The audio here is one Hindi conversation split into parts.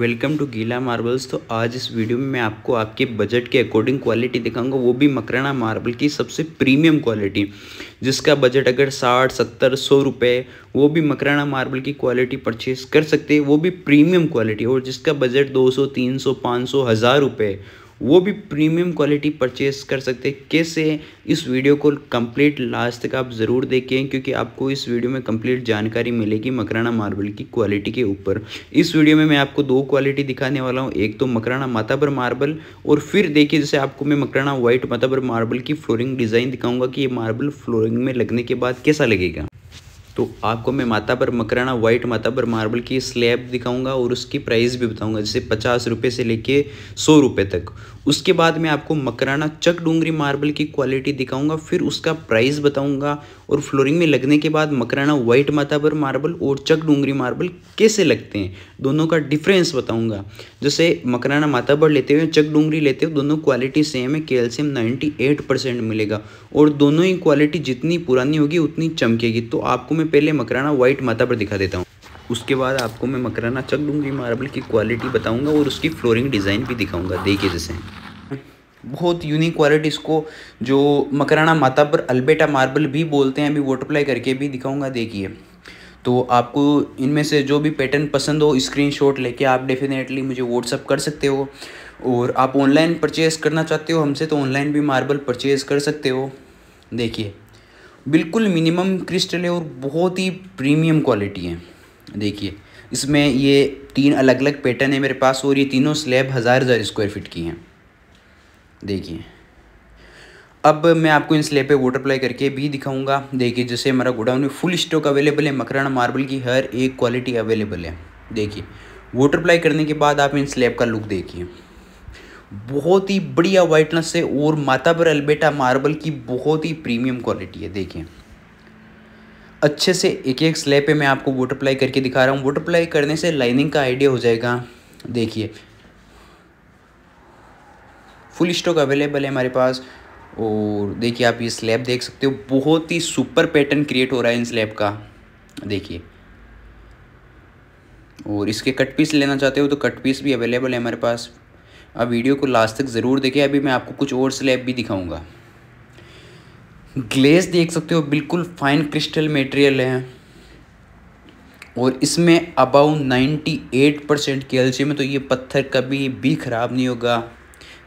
वेलकम टू गीला मार्बल्स तो आज इस वीडियो में मैं आपको आपके बजट के अकॉर्डिंग क्वालिटी दिखाऊंगा वो भी मकराना मार्बल की सबसे प्रीमियम क्वालिटी जिसका बजट अगर साठ सत्तर सौ रुपये वो भी मकराना मार्बल की क्वालिटी परचेज कर सकते हैं वो भी प्रीमियम क्वालिटी और जिसका बजट दो सौ तीन सौ पाँच सौ हज़ार रुपये वो भी प्रीमियम क्वालिटी परचेस कर सकते हैं कैसे इस वीडियो को कंप्लीट लास्ट तक आप ज़रूर देखें क्योंकि आपको इस वीडियो में कंप्लीट जानकारी मिलेगी मकराना मार्बल की क्वालिटी के ऊपर इस वीडियो में मैं आपको दो क्वालिटी दिखाने वाला हूँ एक तो मकराना पर मार्बल और फिर देखिए जैसे आपको मैं मकराना माता पर मार्बल की फ्लोरिंग डिज़ाइन दिखाऊँगा कि ये मार्बल फ्लोरिंग में लगने के बाद कैसा लगेगा तो आपको मैं माता पर मकराना वाइट माता पर मार्बल की स्लैब दिखाऊंगा और उसकी प्राइस भी बताऊंगा जैसे पचास रुपये से लेके सौ रुपये तक उसके बाद मैं आपको मकराना चक डूंगरी मार्बल की क्वालिटी दिखाऊंगा फिर उसका प्राइस बताऊंगा और फ्लोरिंग में लगने के बाद मकराना व्हाइट माताबर मार्बल और चक डूंगरी मार्बल कैसे लगते हैं दोनों का डिफरेंस बताऊंगा जैसे मकराना माताबर लेते हुए चक डूंगरी लेते हुए दोनों क्वालिटी सेम है कैल्शियम नाइन्टी एट परसेंट मिलेगा और दोनों ही क्वालिटी जितनी पुरानी होगी उतनी चमकेगी तो आपको मैं पहले मकराना व्हाइट माताबर दिखा देता हूँ उसके बाद आपको मैं मकराना चक लूँगी मार्बल की क्वालिटी बताऊँगा और उसकी फ्लोरिंग डिज़ाइन भी दिखाऊँगा देखिए जैसे बहुत यूनिक क्वालिटी इसको जो मकराना माता पर अल्बेटा मार्बल भी बोलते हैं अभी वोटरप्लाई करके भी दिखाऊँगा देखिए तो आपको इनमें से जो भी पैटर्न पसंद हो शॉट लेके आप डेफिनेटली मुझे व्हाट्सअप कर सकते हो और आप ऑनलाइन परचेज़ करना चाहते हो हमसे तो ऑनलाइन भी मार्बल परचेज़ कर सकते हो देखिए बिल्कुल मिनिमम क्रिस्टल है और बहुत ही प्रीमियम क्वालिटी है देखिए इसमें ये तीन अलग अलग पैटर्न है मेरे पास और ये तीनों स्लैब हज़ार हज़ार स्क्वायर फिट की हैं देखिए अब मैं आपको इन स्लैब पे वोट अप्लाई करके भी दिखाऊंगा देखिए जैसे हमारा गोडाउन में फुल स्टॉक अवेलेबल है मकराना मार्बल की हर एक क्वालिटी अवेलेबल है देखिए वोट अप्लाई करने के बाद आप इन स्लैब का लुक देखिए बहुत ही बढ़िया वाइटनेस है और माता पर अलबेटा मार्बल की बहुत ही प्रीमियम क्वालिटी है देखिए अच्छे से एक एक स्लैब पे मैं आपको वाटर करके दिखा रहा हूँ वाटर करने से लाइनिंग का आइडिया हो जाएगा देखिए फुल स्टॉक अवेलेबल है हमारे पास और देखिए आप ये स्लैब देख सकते हो बहुत ही सुपर पैटर्न क्रिएट हो रहा है इन स्लैब का देखिए और इसके कट पीस लेना चाहते हो तो कट पीस भी अवेलेबल है हमारे पास आप वीडियो को लास्ट तक ज़रूर देखें अभी मैं आपको कुछ और स्लैब भी दिखाऊंगा ग्लेस देख सकते हो बिल्कुल फाइन क्रिस्टल मटेरियल है और इसमें अबाउ 98 परसेंट कैल्शियम है तो ये पत्थर कभी भी ख़राब नहीं होगा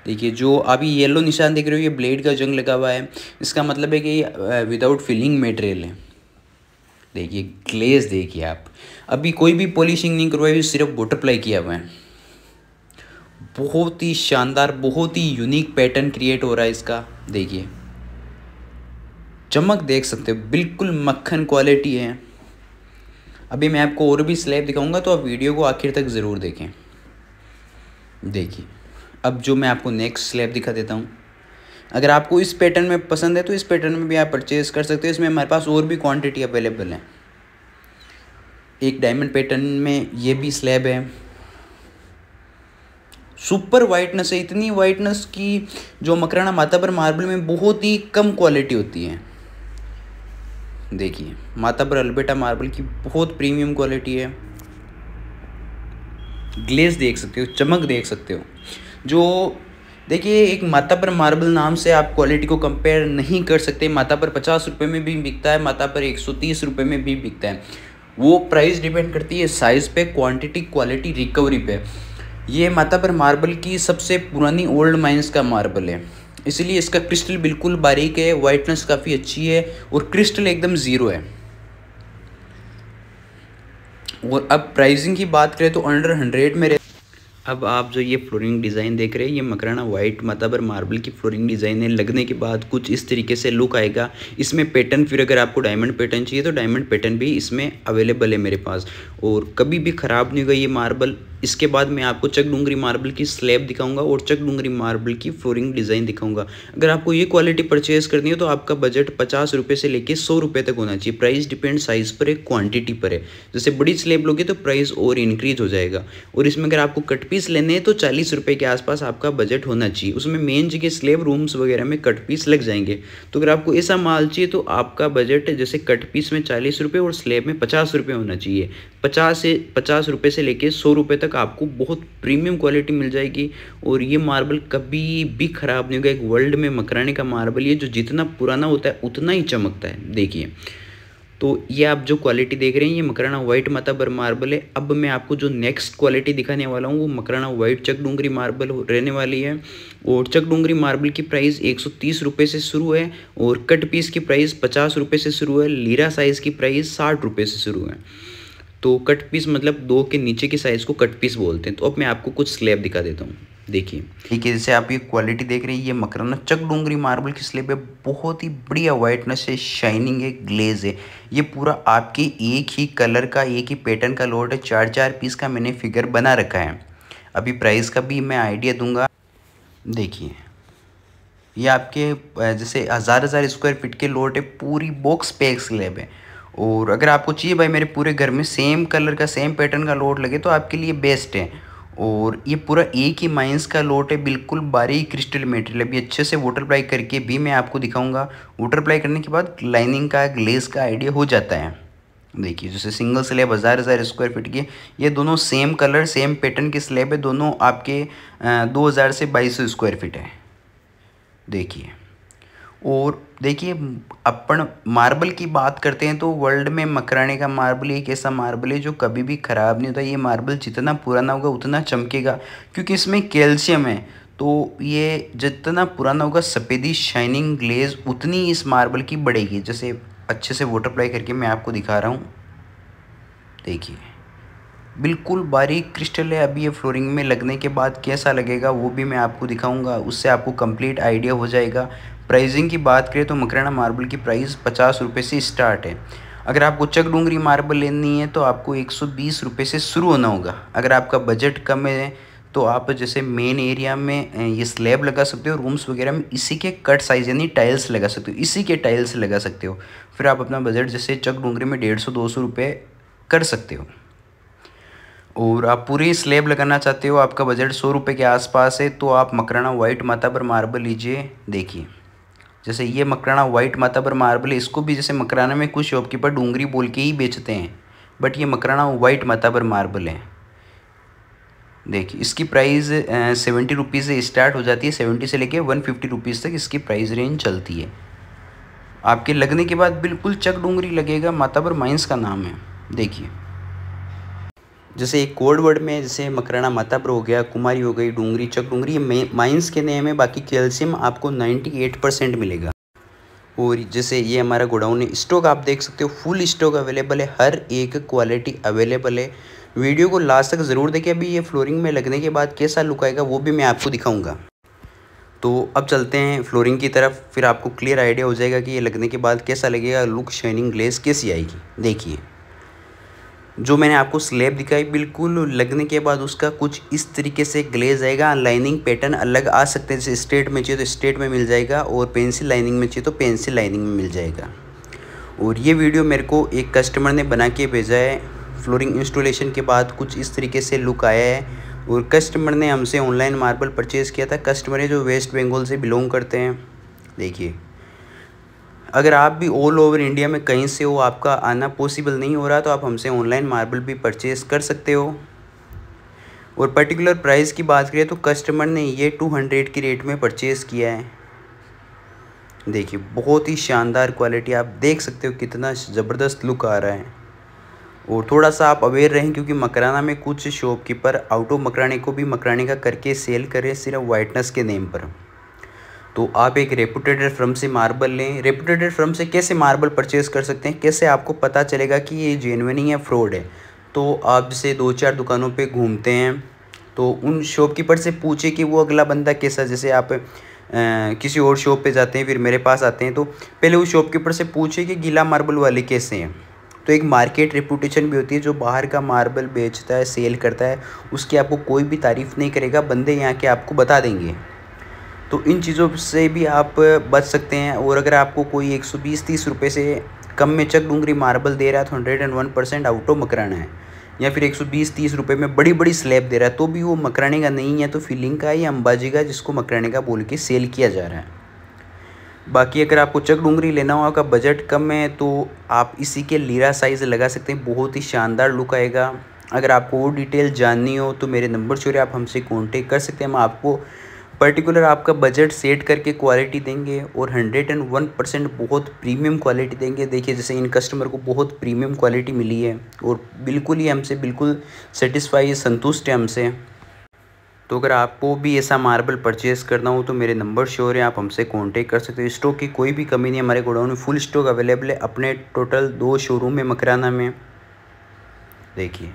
देखिए जो अभी येलो निशान देख रहे हो ये ब्लेड का जंग लगा हुआ है इसका मतलब है कि ये विदाउट फिलिंग मटेरियल है देखिए ग्लेस देखिए आप अभी कोई भी पॉलिशिंग नहीं करवाई सिर्फ वाटर अप्लाई किया हुआ है बहुत ही शानदार बहुत ही यूनिक पैटर्न क्रिएट हो रहा है इसका देखिए चमक देख सकते हो बिल्कुल मक्खन क्वालिटी है अभी मैं आपको और भी स्लैब दिखाऊंगा तो आप वीडियो को आखिर तक ज़रूर देखें देखिए अब जो मैं आपको नेक्स्ट स्लैब दिखा देता हूँ अगर आपको इस पैटर्न में पसंद है तो इस पैटर्न में भी आप परचेज़ कर सकते हो इसमें हमारे पास और भी क्वांटिटी अवेलेबल है एक डायमंड पैटर्न में ये भी स्लैब है सुपर वाइटनेस है इतनी वाइटनेस की जो मकराना माता पर मार्बल में बहुत ही कम क्वालिटी होती है देखिए पर अल्बेटा मार्बल की बहुत प्रीमियम क्वालिटी है ग्लेस देख सकते हो चमक देख सकते हो जो देखिए एक माता पर मार्बल नाम से आप क्वालिटी को कंपेयर नहीं कर सकते माता पर पचास रुपये में भी बिकता है माता पर एक सौ तीस रुपये में भी बिकता है वो प्राइस डिपेंड करती है साइज़ पे क्वांटिटी क्वालिटी रिकवरी पे ये माता पर मार्बल की सबसे पुरानी ओल्ड माइंस का मार्बल है इसलिए इसका क्रिस्टल बिल्कुल बारीक है वाइटनेस काफ़ी अच्छी है और क्रिस्टल एकदम ज़ीरो है और अब प्राइसिंग की बात करें तो अंडर हंड्रेड में अब आप जो ये फ्लोरिंग डिज़ाइन देख रहे हैं ये मकराना वाइट माताबर मार्बल की फ्लोरिंग डिज़ाइन है लगने के बाद कुछ इस तरीके से लुक आएगा इसमें पैटर्न फिर अगर आपको डायमंड पैटर्न चाहिए तो डायमंड पैटर्न भी इसमें अवेलेबल है मेरे पास और कभी भी ख़राब नहीं होगा ये मार्बल इसके बाद मैं आपको चक डूंगरी मार्बल की स्लैब दिखाऊंगा और चक डूंगरी मार्बल की फ्लोरिंग डिज़ाइन दिखाऊंगा अगर आपको ये क्वालिटी परचेज करनी है तो आपका बजट पचास रुपये से लेकर सौ रुपये तक होना चाहिए प्राइस डिपेंड साइज़ पर है क्वांटिटी पर है जैसे बड़ी स्लैब लोगे तो प्राइस और इंक्रीज हो जाएगा और इसमें अगर आपको कट पीस लेने हैं तो चालीस रुपए के आसपास आपका बजट होना चाहिए उसमें मेन जगह स्लेब रूम्स वगैरह में कट पीस लग जाएंगे तो अगर आपको ऐसा माल चाहिए तो आपका बजट जैसे कट पीस में चालीस और स्लेब में पचास रुपये होना चाहिए पचास से पचास रुपये से लेके सौ रुपये तक आपको बहुत प्रीमियम क्वालिटी मिल जाएगी और ये मार्बल कभी भी ख़राब नहीं होगा एक वर्ल्ड में मकराने का मार्बल ये जो जितना पुराना होता है उतना ही चमकता है देखिए तो ये आप जो क्वालिटी देख रहे हैं ये मकराना वाइट माता बर मार्बल है अब मैं आपको जो नेक्स्ट क्वालिटी दिखाने वाला हूँ वो मकराना वाइट चक मार्बल रहने वाली है और चक मार्बल की प्राइस एक सौ से शुरू है और कट पीस की प्राइस पचास रुपये से शुरू है लीरा साइज़ की प्राइस साठ रुपये से शुरू है तो कट पीस मतलब दो के नीचे की साइज़ को कट पीस बोलते हैं तो अब मैं आपको कुछ स्लेब दिखा देता हूँ देखिए ठीक है जैसे आप ये क्वालिटी देख रहे हैं ये मकराना चक डोंगरी मार्बल की स्लेब है बहुत ही बढ़िया वाइटनेस है शाइनिंग है ग्लेज है ये पूरा आपके एक ही कलर का एक ही पैटर्न का लोड है चार चार पीस का मैंने फिगर बना रखा है अभी प्राइस का भी मैं आइडिया दूंगा देखिए ये आपके जैसे हज़ार हज़ार स्क्वायर फिट के लोड है पूरी बॉक्स पैक स्लेब है और अगर आपको चाहिए भाई मेरे पूरे घर में सेम कलर का सेम पैटर्न का लोट लगे तो आपके लिए बेस्ट है और ये पूरा एक ही माइंस का लोट है बिल्कुल बारीक क्रिस्टल मटेरियल अभी अच्छे से वाटर प्लाई करके भी मैं आपको दिखाऊंगा वाटर प्लाई करने के बाद लाइनिंग का ग्लेस का आइडिया हो जाता है देखिए जैसे सिंगल स्लेब हज़ार हज़ार स्क्वायर फीट की ये दोनों सेम कलर सेम पैटर्न के स्लेब है दोनों आपके दो हज़ार से बाईस सौ स्क्वायर फिट है देखिए और देखिए अपन मार्बल की बात करते हैं तो वर्ल्ड में मकराने का मार्बल एक ऐसा मार्बल है जो कभी भी ख़राब नहीं होता ये मार्बल जितना पुराना होगा उतना चमकेगा क्योंकि इसमें कैल्शियम है तो ये जितना पुराना होगा सफ़ेदी शाइनिंग ग्लेज उतनी इस मार्बल की बढ़ेगी जैसे अच्छे से वाटर अप्लाई करके मैं आपको दिखा रहा हूँ देखिए बिल्कुल बारीक क्रिस्टल है अभी ये फ्लोरिंग में लगने के बाद कैसा लगेगा वो भी मैं आपको दिखाऊंगा उससे आपको कंप्लीट आइडिया हो जाएगा प्राइजिंग की बात करें तो मकराना मार्बल की प्राइस पचास रुपये से स्टार्ट है अगर आपको चक डूंगरी मार्बल लेनी है तो आपको एक सौ बीस रुपये से शुरू होना होगा अगर आपका बजट कम है तो आप जैसे मेन एरिया में ये स्लैब लगा सकते हो रूम्स वगैरह में इसी के कट साइज यानी टाइल्स लगा सकते हो इसी के टाइल्स लगा सकते हो फिर आप अपना बजट जैसे चक डूंगरी में डेढ़ सौ दो सौ रुपये कर सकते हो और आप पूरी स्लेब लगाना चाहते हो आपका बजट सौ रुपये के आसपास है तो आप मकराना वाइट माता पर मार्बल लीजिए देखिए जैसे ये मकराना माता माताबर मार्बल इसको भी जैसे मकराना में कुछ शॉपकीपर डूंगरी बोल के ही बेचते हैं बट ये मकराना माता माताबर मार्बल है देखिए इसकी प्राइस सेवेंटी रुपीज़ से स्टार्ट हो जाती है सेवेंटी से लेके वन फिफ्टी रुपीज़ तक इसकी प्राइस रेंज चलती है आपके लगने के बाद बिल्कुल चक डूंगरी लगेगा माताबर माइंस का नाम है देखिए जैसे एक कोड वर्ड में जैसे मकराना मातापुर हो गया कुमारी हो गई डूंगरी चक डूंगरी माइंस के नेम है बाकी कैल्शियम आपको 98 परसेंट मिलेगा और जैसे ये हमारा गोडाउन है स्टॉक आप देख सकते हो फुल स्टॉक अवेलेबल है हर एक क्वालिटी अवेलेबल है वीडियो को लास्ट तक ज़रूर देखिए अभी ये फ्लोरिंग में लगने के बाद कैसा लुक आएगा वो भी मैं आपको दिखाऊँगा तो अब चलते हैं फ्लोरिंग की तरफ फिर आपको क्लियर आइडिया हो जाएगा कि ये लगने के बाद कैसा लगेगा लुक शाइनिंग ग्लेस कैसी आएगी देखिए जो मैंने आपको स्लेब दिखाई बिल्कुल लगने के बाद उसका कुछ इस तरीके से ग्लेज आएगा लाइनिंग पैटर्न अलग आ सकते हैं जैसे स्ट्रेट में चाहिए तो स्ट्रेट में मिल जाएगा और पेंसिल लाइनिंग में चाहिए तो पेंसिल लाइनिंग में मिल जाएगा और ये वीडियो मेरे को एक कस्टमर ने बना के भेजा है फ्लोरिंग इंस्टॉलेशन के बाद कुछ इस तरीके से लुक आया है और कस्टमर ने हमसे ऑनलाइन मार्बल परचेज़ किया था कस्टमर है जो वेस्ट बंगाल से बिलोंग करते हैं देखिए अगर आप भी ऑल ओवर इंडिया में कहीं से हो आपका आना पॉसिबल नहीं हो रहा तो आप हमसे ऑनलाइन मार्बल भी परचेज कर सकते हो और पर्टिकुलर प्राइस की बात करें तो कस्टमर ने ये टू हंड्रेड की रेट में परचेज़ किया है देखिए बहुत ही शानदार क्वालिटी आप देख सकते हो कितना ज़बरदस्त लुक आ रहा है और थोड़ा सा आप अवेयर रहें क्योंकि मकराना में कुछ शॉपकीपर आउट ऑफ मकराने को भी मकराने का करके सेल करें सिर्फ वाइटनेस के नेम पर तो आप एक रेपूटेटेड फर्म से मार्बल लें रेपूटेटेड फर्म से कैसे मार्बल परचेज़ कर सकते हैं कैसे आपको पता चलेगा कि ये जेनविन है फ्रॉड है तो आप जैसे दो चार दुकानों पे घूमते हैं तो उन शॉपकीपर से पूछे कि वो अगला बंदा कैसा जैसे आप आ, किसी और शॉप पे जाते हैं फिर मेरे पास आते हैं तो पहले उस शॉपकीपर से पूछे कि गीला मार्बल वाले कैसे हैं तो एक मार्केट रिपूटेशन भी होती है जो बाहर का मार्बल बेचता है सेल करता है उसकी आपको कोई भी तारीफ़ नहीं करेगा बंदे यहाँ के आपको बता देंगे तो इन चीज़ों से भी आप बच सकते हैं और अगर आपको कोई एक सौ बीस तीस रुपये से कम में चक डूंगरी मार्बल दे रहा है तो हंड्रेड एंड वन परसेंट आउटो मकराना है या फिर एक सौ बीस तीस रुपये में बड़ी बड़ी स्लैब दे रहा है तो भी वो मकराने का नहीं है तो फीलिंग का या अंबाजी का जिसको मकराने का बोल के सेल किया जा रहा है बाकी अगर आपको चक डूंगरी लेना हो आपका बजट कम है तो आप इसी के लीरा साइज़ लगा सकते हैं बहुत ही शानदार लुक आएगा अगर आपको वो डिटेल जाननी हो तो मेरे नंबर से आप हमसे कॉन्टेक्ट कर सकते हैं हम आपको पर्टिकुलर आपका बजट सेट करके क्वालिटी देंगे और हंड्रेड एंड वन परसेंट बहुत प्रीमियम क्वालिटी देंगे देखिए जैसे इन कस्टमर को बहुत प्रीमियम क्वालिटी मिली है और बिल्कुल ही हमसे बिल्कुल सेटिस्फाई है संतुष्ट है हमसे तो अगर आपको भी ऐसा मार्बल परचेस करना हो तो मेरे नंबर श्योर है आप हमसे कांटेक्ट कर सकते हो स्टॉक की कोई भी कमी नहीं हमारे गोडाउन में फुल स्टॉक अवेलेबल है अपने टोटल दो शोरूम में मकराना में देखिए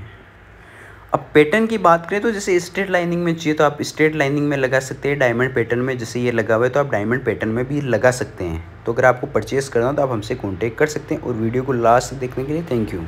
अब पैटर्न की बात करें तो जैसे स्ट्रेट लाइनिंग में चाहिए तो आप स्ट्रेट लाइनिंग में लगा सकते हैं डायमंड पैटर्न में जैसे ये लगा हुआ है तो आप डायमंड पैटर्न में भी लगा सकते हैं तो अगर आपको परचेस करना हो तो आप हमसे कॉन्टैक्ट कर सकते हैं और वीडियो को लास्ट देखने के लिए थैंक यू